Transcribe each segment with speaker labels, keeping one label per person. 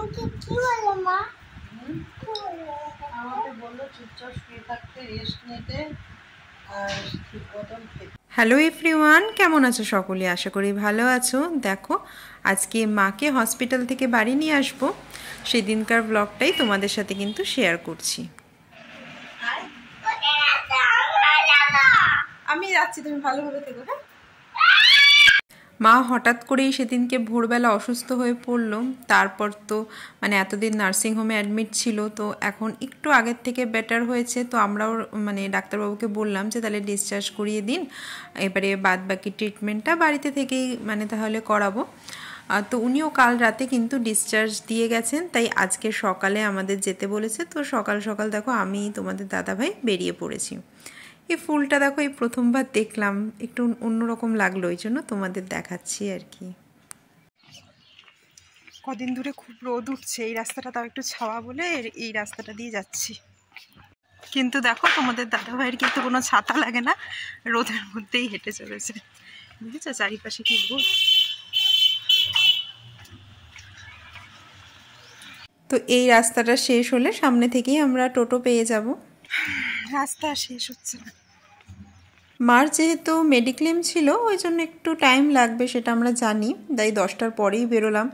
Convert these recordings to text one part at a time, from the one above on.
Speaker 1: আমাকে কি ওয়ান মা হ্যালো এভরিওয়ান কেমন আছো সকলে আশা করি ভালো আছো দেখো আজকে মাকে হসপিটাল থেকে বাড়ি নিয়ে আসবো সেদিনকার ব্লগটাই তোমাদের সাথে কিন্তু শেয়ার করছি আমি যাচ্ছি তুমি ভালোভাবে থেকো হ্যাঁ মা হঠাৎ করেই সেদিনকে ভোরবেলা অসুস্থ হয়ে পড়ল তারপর তো মানে এতদিন নার্সিংহোমে অ্যাডমিট ছিল তো এখন একটু আগের থেকে বেটার হয়েছে তো আমরাও মানে ডাক্তারবাবুকে বললাম যে তাহলে ডিসচার্জ করিয়ে দিন এবারে বাদ বাকি ট্রিটমেন্টটা বাড়িতে থেকেই মানে তাহলে করাবো তো উনিও কাল রাতে কিন্তু ডিসচার্জ দিয়ে গেছেন তাই আজকে সকালে আমাদের যেতে বলেছে তো সকাল সকাল দেখো আমি তোমাদের দাদাভাই বেরিয়ে পড়েছি এই ফুলটা দেখো এই প্রথমবার দেখলাম একটু অন্যরকম লাগলো ওই জন্য তোমাদের দেখাচ্ছি আর কি কদিন দূরে খুব রোদ উঠছে এই রাস্তাটা তাও একটু ছাওয়া বলে এই রাস্তাটা দিয়ে যাচ্ছি কিন্তু দেখো তোমাদের দাদাভাইয়ের কিন্তু কোনো ছাতা লাগে না রোদের মধ্যেই হেঁটে চলেছে বুঝেছো চারিপাশে কি রোদ তো এই রাস্তাটা শেষ হলে সামনে থেকেই আমরা টোটো পেয়ে যাবো রাস্তা শেষ হচ্ছে না মার যেহেতু মেডিক্লেম ছিল ওই জন্য একটু টাইম লাগবে সেটা আমরা জানি তাই দশটার পরেই বেরোলাম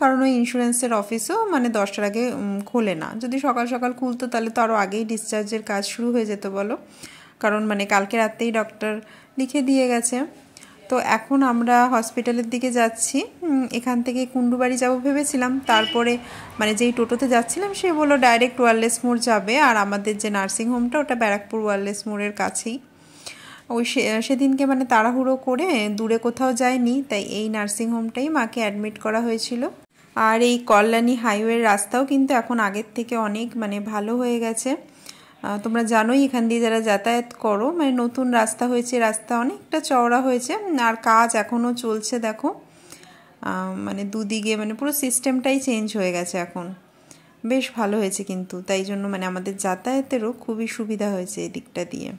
Speaker 1: কারণ ওই ইন্স্যুরেন্সের অফিসও মানে দশটার আগে খোলে না যদি সকাল সকাল খুলতো তাহলে তো আরও আগেই ডিসচার্জের কাজ শুরু হয়ে যেত বলো কারণ মানে কালকে রাত্রেই ডক্টর লিখে দিয়ে গেছে তো এখন আমরা হসপিটালের দিকে যাচ্ছি এখান থেকে কুণ্ডুবাড়ি যাব ভেবেছিলাম তারপরে মানে যেই টোটোতে যাচ্ছিলাম সে বললো ডাইরেক্ট ওয়ারলেস মোড় যাবে আর আমাদের যে নার্সিং হোমটা ওটা ব্যারাকপুর ওয়ারলেস মোড়ের কাছেই ওই সেদিনকে মানে তাড়াহুড়ো করে দূরে কোথাও যায়নি তাই এই নার্সিং হোমটাই মাকে অ্যাডমিট করা হয়েছিল আর এই কল্যাণী হাইওয়ের রাস্তাও কিন্তু এখন আগের থেকে অনেক মানে ভালো হয়ে গেছে তোমরা জানোই এখান দিয়ে যারা যাতায়াত করো মানে নতুন রাস্তা হয়েছে রাস্তা অনেকটা চওড়া হয়েছে আর কাজ এখনও চলছে দেখো মানে দুদিকে মানে পুরো সিস্টেমটাই চেঞ্জ হয়ে গেছে এখন বেশ ভালো হয়েছে কিন্তু তাই জন্য মানে আমাদের যাতায়াতেরও খুবই সুবিধা হয়েছে এই দিকটা দিয়ে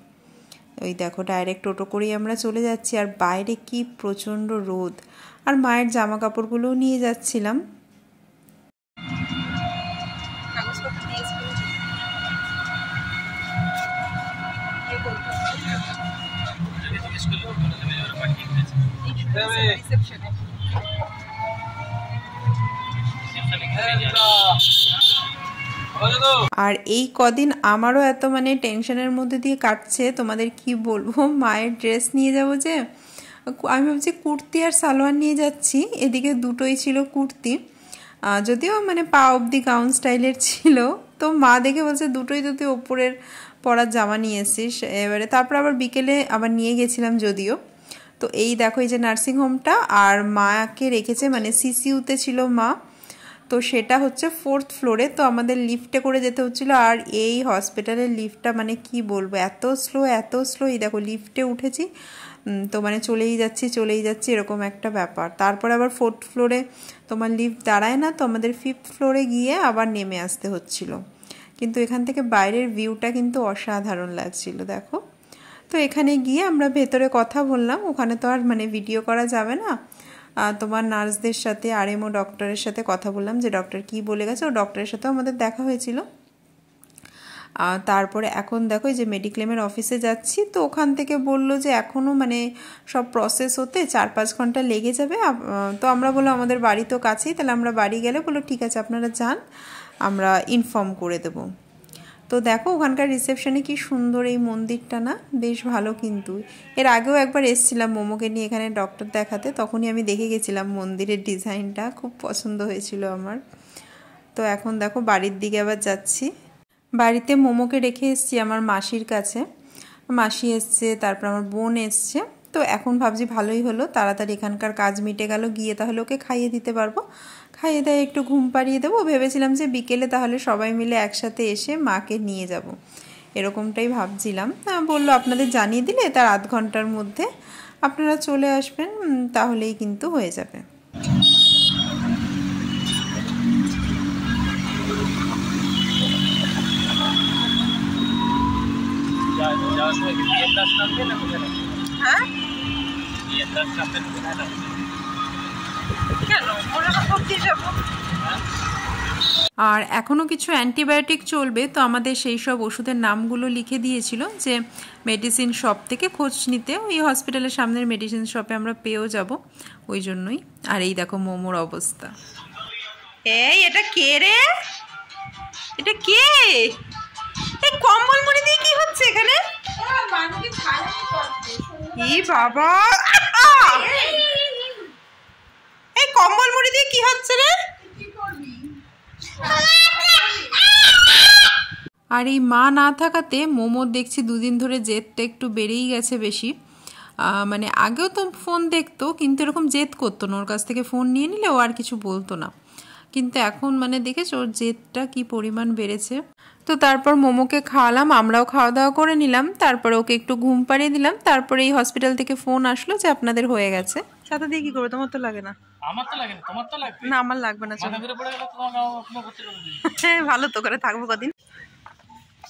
Speaker 1: ওই দেখো ডাইরেক্ট টোটো করেই আমরা চলে যাচ্ছি আর বাইরে কি প্রচণ্ড রোদ আর মায়ের জামা কাপড়গুলোও নিয়ে যাচ্ছিলাম আর এই কদিন আমারও এত মানে টেনশনের মধ্যে দিয়ে কাটছে তোমাদের কি বলবো মায়ের ড্রেস নিয়ে যাবো যে আমি ভাবছি কুর্তি আর সালোয়ার নিয়ে যাচ্ছি এদিকে দুটোই ছিল কুর্তি যদিও মানে পা অব্দি গাউন স্টাইলের ছিল তো মা দেখে বলছে দুটোই যদি ওপরের পরার জামা নিয়ে এসেছিস এবারে তারপর আবার বিকেলে আবার নিয়ে গেছিলাম যদিও তো এই দেখো এই যে নার্সিংহোমটা আর মাকে রেখেছে মানে সিসিউতে ছিল মা তো সেটা হচ্ছে ফোর্থ ফ্লোরে তো আমাদের লিফটে করে যেতে হচ্ছিলো আর এই হসপিটালের লিফটটা মানে কি বলবো এত স্লো এত স্লো এই দেখো লিফটে উঠেছি তো মানে চলেই যাচ্ছি চলেই যাচ্ছি এরকম একটা ব্যাপার তারপর আবার ফোর্থ ফ্লোরে তোমার লিফট দাঁড়ায় না তো আমাদের ফিফথ ফ্লোরে গিয়ে আবার নেমে আসতে হচ্ছিলো কিন্তু এখান থেকে বাইরের ভিউটা কিন্তু অসাধারণ লাগছিল দেখো তো এখানে গিয়ে আমরা ভেতরে কথা বললাম ওখানে তো আর মানে ভিডিও করা যাবে না তোমার নার্সদের সাথে আর ও ডক্টরের সাথে কথা বললাম যে ডক্টর কি বলে গেছে ও ডক্টরের সাথেও আমাদের দেখা হয়েছিল তারপরে এখন দেখো যে মেডিক্লেমের অফিসে যাচ্ছি তো ওখান থেকে বলল যে এখনও মানে সব প্রসেস হতে চার পাঁচ ঘন্টা লেগে যাবে তো আমরা বললাম আমাদের বাড়ি তো কাছেই তাহলে আমরা বাড়ি গেলে বললো ঠিক আছে আপনারা যান আমরা ইনফর্ম করে দেব তো দেখো ওখানকার রিসেপশনে কি সুন্দর এই মন্দিরটা না বেশ ভালো কিন্তু এর আগেও একবার এসছিলাম মোমোকে নিয়ে এখানে ডক্টর দেখাতে তখনই আমি দেখে গেছিলাম মন্দিরের ডিজাইনটা খুব পছন্দ হয়েছিল আমার তো এখন দেখো বাড়ির দিকে আবার যাচ্ছি বাড়িতে মোমোকে রেখে এসছি আমার মাসির কাছে মাসি এসছে তারপর আমার বোন এসছে তো এখন ভাবছি ভালোই হলো তাড়াতাড়ি এখানকার কাজ মিটে গেল গিয়ে তাহলে ওকে খাইয়ে দিতে পারবো খাইয়ে হ্যাঁ, দাইয়ে একটু ঘুম পাড়িয়ে দেবো ভেবেছিলাম যে বিকেলে তাহলে সবাই মিলে একসাথে এসে মাকে নিয়ে যাব। এরকমটাই ভাবছিলাম বলল আপনাদের জানিয়ে দিলে তার আধ ঘন্টার মধ্যে আপনারা চলে আসবেন তাহলেই কিন্তু হয়ে যাবে হ্যাঁ আর এখনও কিছু অ্যান্টিবায়োটিক চলবে তো আমাদের সেই সব ওষুধের নামগুলো লিখে দিয়েছিল যে মেডিসিন শপ থেকে খোঁজ নিতে ওই হসপিটালের সামনের মেডিসিন শপে আমরা পেয়েও যাব ওই জন্যই আর এই দেখো মোমোর অবস্থা এই এটা কে রে এটা কে এই কম্বল মনে দিয়ে কি হচ্ছে এখানে ই বাবা কম্বল মুড়ি দিয়ে কি হচ্ছে রে আর এই মা না থাকাতে মোমোর দেখছি দুদিন ধরে জেদটা একটু বেড়েই গেছে বেশি মানে আগেও তো ফোন দেখতো কিন্তু এরকম জেদ করতো না ওর কাছ থেকে ফোন নিয়ে নিলে ও আর কিছু বলতো না কিন্তু এখন মানে দেখেছ ওর জেদটা কি পরিমাণ বেড়েছে তো তারপর মোমোকে খাওয়ালাম আমরাও খাওয়া দাওয়া করে নিলাম তারপর ওকে একটু ঘুম পাড়িয়ে দিলাম তারপরে এই হসপিটাল থেকে ফোন আসলো যে আপনাদের হয়ে গেছে সাথে দিয়ে কী করবে তোমার তো লাগে না হ্যাঁ ভালো তো করে থাকবো কদিন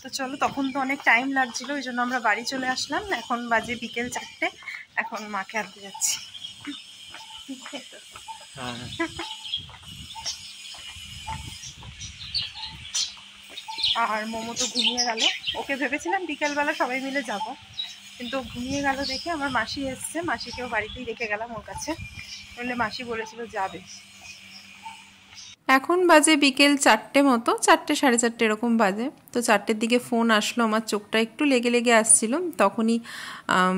Speaker 1: তো চলো তখন তো অনেক টাইম লাগছিল ওই জন্য আমরা বাড়ি চলে আসলাম এখন বাজে বিকেল চারটে এখন মাকে আনতে যাচ্ছি হ্যাঁ, হ্যাঁ। আর মোমো তো ঘুমিয়ে গেল ওকে ভেবেছিলাম বিকেলবেলা সবাই মিলে যাবো কিন্তু ঘুমিয়ে গেল দেখে আমার মাসি এসছে মাসিকেও বাড়িতেই রেখে গেলাম ওর কাছে বললে মাসি বলেছিল যাবে এখন বাজে বিকেল চারটে মতো চারটে সাড়ে চারটে এরকম বাজে তো চারটের দিকে ফোন আসলো আমার চোখটা একটু লেগে লেগে আসছিল তখনই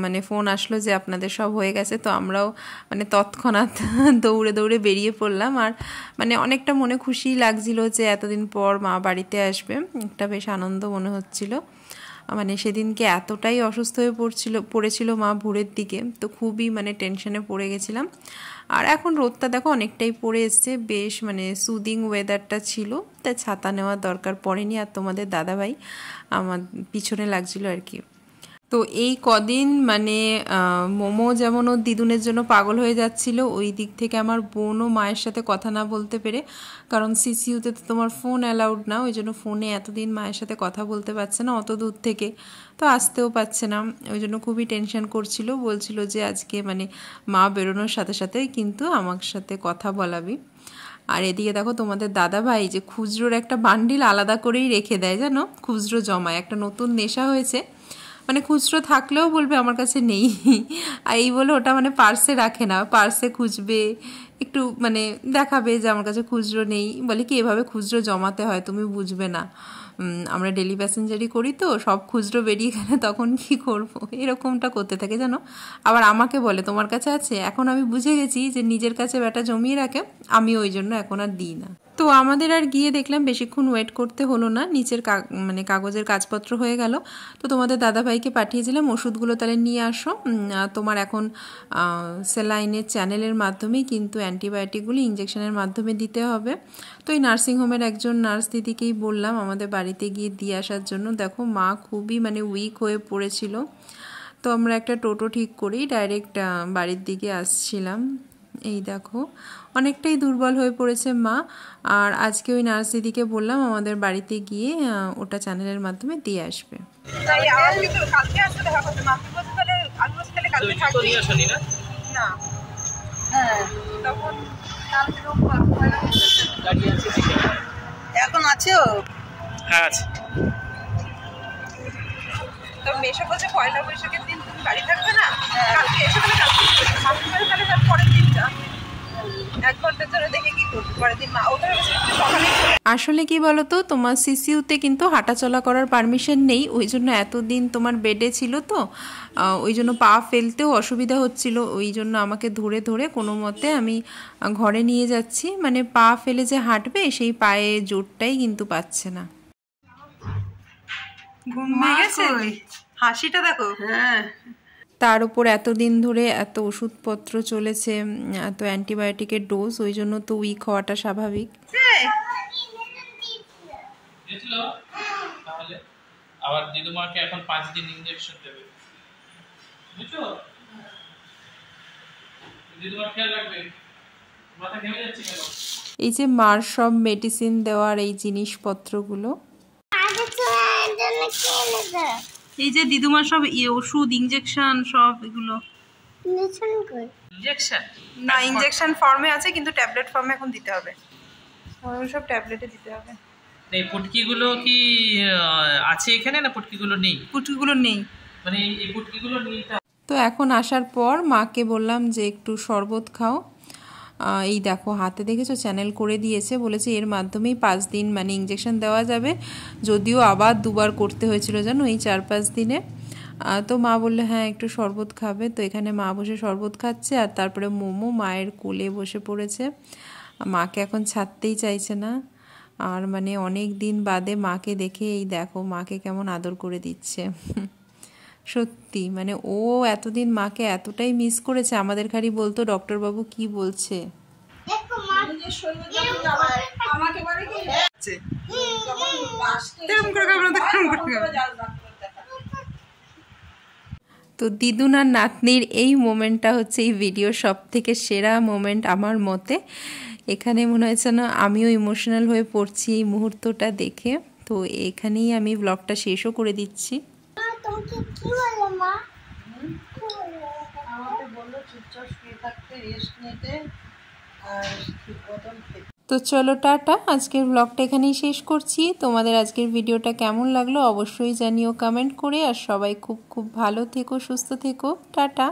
Speaker 1: মানে ফোন আসলো যে আপনাদের সব হয়ে গেছে তো আমরাও মানে তৎক্ষণাৎ দৌড়ে দৌড়ে বেরিয়ে পড়লাম আর মানে অনেকটা মনে খুশি লাগছিল যে এতদিন পর মা বাড়িতে আসবে একটা বেশ আনন্দ মনে হচ্ছিলো মানে সেদিনকে এতটাই অসুস্থ হয়ে পড়ছিল পড়েছিল মা ভোরের দিকে তো খুবই মানে টেনশনে পড়ে গেছিলাম আর এখন রোদটা দেখো অনেকটাই পড়ে এসছে বেশ মানে সুদিং ওয়েদারটা ছিল তাই ছাতা নেওয়ার দরকার পড়েনি আর তোমাদের দাদাভাই আমার পিছনে লাগছিল আর কি তো এই কদিন মানে মোমো যেমন ওর দিদুনের জন্য পাগল হয়ে যাচ্ছিল ওই দিক থেকে আমার বোন ও মায়ের সাথে কথা না বলতে পেরে কারণ সিসিউতে তো তোমার ফোন অ্যালাউড না ওই জন্য ফোনে এতদিন মায়ের সাথে কথা বলতে পারছে না অত দূর থেকে তো আসতেও পারছে না ওই জন্য খুবই টেনশন করছিল বলছিল যে আজকে মানে মা বেরোনোর সাথে সাথে কিন্তু আমার সাথে কথা বলাবি আর এদিকে দেখো তোমাদের দাদা ভাই যে খুচরোর একটা বান্ডিল আলাদা করেই রেখে দেয় জানো খুচরো জমায় একটা নতুন নেশা হয়েছে মানে খুচরো থাকলেও বলবে আমার কাছে নেই আর এই বলে ওটা মানে পার্সে রাখে না পার্সে খুঁজবে একটু মানে দেখাবে যে আমার কাছে খুচরো নেই বলে কি এভাবে খুচরো জমাতে হয় তুমি বুঝবে না আমরা ডেলি প্যাসেঞ্জারই করি তো সব খুচরো বেরিয়ে গেলে তখন কি করব এরকমটা করতে থাকে জানো আবার আমাকে বলে তোমার কাছে আছে এখন আমি বুঝে গেছি যে নিজের কাছে ব্যাটা জমিয়ে রাখে আমি ওই জন্য এখন আর দিই না তো আমাদের আর গিয়ে দেখলাম বেশিক্ষণ ওয়েট করতে হলো না নিচের মানে কাগজের কাজপত্র হয়ে গেল তো তোমাদের দাদাভাইকে পাঠিয়েছিলাম ওষুধগুলো তাহলে নিয়ে আসো তোমার এখন সেলাইনের চ্যানেলের মাধ্যমে কিন্তু অ্যান্টিবায়োটিকগুলি ইঞ্জেকশনের মাধ্যমে দিতে হবে তো এই নার্সিংহোমের একজন নার্স দিদিকেই বললাম আমাদের বাড়ি বাড়িতে গিয়ে দিয়ে আসার জন্য দেখো মা খুবই মানে উইক হয়ে পড়েছিল তো আমরা একটা টোটো ঠিক করেই ডাইরেক্ট বাড়ির দিকে আসছিলাম এই দেখো অনেকটাই দুর্বল হয়ে পড়েছে মা আর আজকে ওই নার্স দিদিকে বললাম আমাদের বাড়িতে গিয়ে ওটা চ্যানেলের মাধ্যমে দিয়ে আসবে হ্যাঁ। এখন আছে আচ্ছা আসলে কি বলতো তোমার সিসিউতে কিন্তু হাঁটাচলা করার পারমিশন নেই ওই জন্য এতদিন তোমার বেডে ছিল তো ওই জন্য পা ফেলতেও অসুবিধা হচ্ছিল ওই জন্য আমাকে ধরে ধরে কোনো মতে আমি ঘরে নিয়ে যাচ্ছি মানে পা ফেলে যে হাঁটবে সেই পায়ে জোরটাই কিন্তু পাচ্ছে না হাসিটা দেখো হ্যাঁ। তার উপর এতদিন ধরে এত ওষুধপত্র চলেছে এত অ্যান্টিবায়োটিকের ডোজ ওই জন্য তো উইক হওয়াটা স্বাভাবিক আবার দিদুমাকে এখন পাঁচ দিন ইঞ্জেকশন দেবে বুঝছো দিদুমার খেয়াল রাখবে মাথা ঘেমে যাচ্ছে কেন এই যে মার সব মেডিসিন দেওয়ার এই জিনিসপত্রগুলো হ্যাঁ। এই যে দিদুমার সব ওষুধ ইনজেকশন সব এগুলো ইনজেকশন না ইনজেকশন ফর্মে আছে কিন্তু ট্যাবলেট ফর্মে এখন দিতে হবে সব ট্যাবলেটে দিতে হবে এই পুটকিগুলো কি আছে এখানে না পুটকিগুলো নেই পুটকিগুলো নেই মানে এই পুটকিগুলো নেই তো এখন আসার পর মাকে বললাম যে একটু শরবত খাও এই দেখো হাতে দেখেছো চ্যানেল করে দিয়েছে বলেছে এর মাধ্যমেই পাঁচ দিন মানে ইঞ্জেকশন দেওয়া যাবে যদিও আবার দুবার করতে হয়েছিল জানো এই চার পাঁচ দিনে তো মা বললে হ্যাঁ একটু শরবত খাবে তো এখানে মা বসে শরবত খাচ্ছে আর তারপরে মোমো মায়ের কোলে বসে পড়েছে মাকে এখন ছাড়তেই চাইছে না আর মানে অনেক দিন বাদে মাকে দেখে এই দেখো মাকে কেমন আদর করে দিচ্ছে সত্যি মানে ও এতদিন মাকে এতটাই মিস করেছে আমাদের খালি বলতো ডক্টরবাবু কি বলছে হ্যাঁ। তো দিদুন আর নাতনির এই মোমেন্টটা হচ্ছে এই ভিডিওর সব থেকে সেরা মোমেন্ট আমার মতে এখানে মনে হয়েছে না আমিও ইমোশনাল হয়ে পড়ছি এই মুহূর্তটা দেখে তো এখানেই আমি ব্লগটা শেষও করে দিচ্ছি তো চলো টাটা আজকের ব্লগটা এখানেই শেষ করছি তোমাদের আজকের ভিডিওটা কেমন লাগলো অবশ্যই জানিও কমেন্ট করে আর সবাই খুব খুব ভালো থেকো সুস্থ থেকো টাটা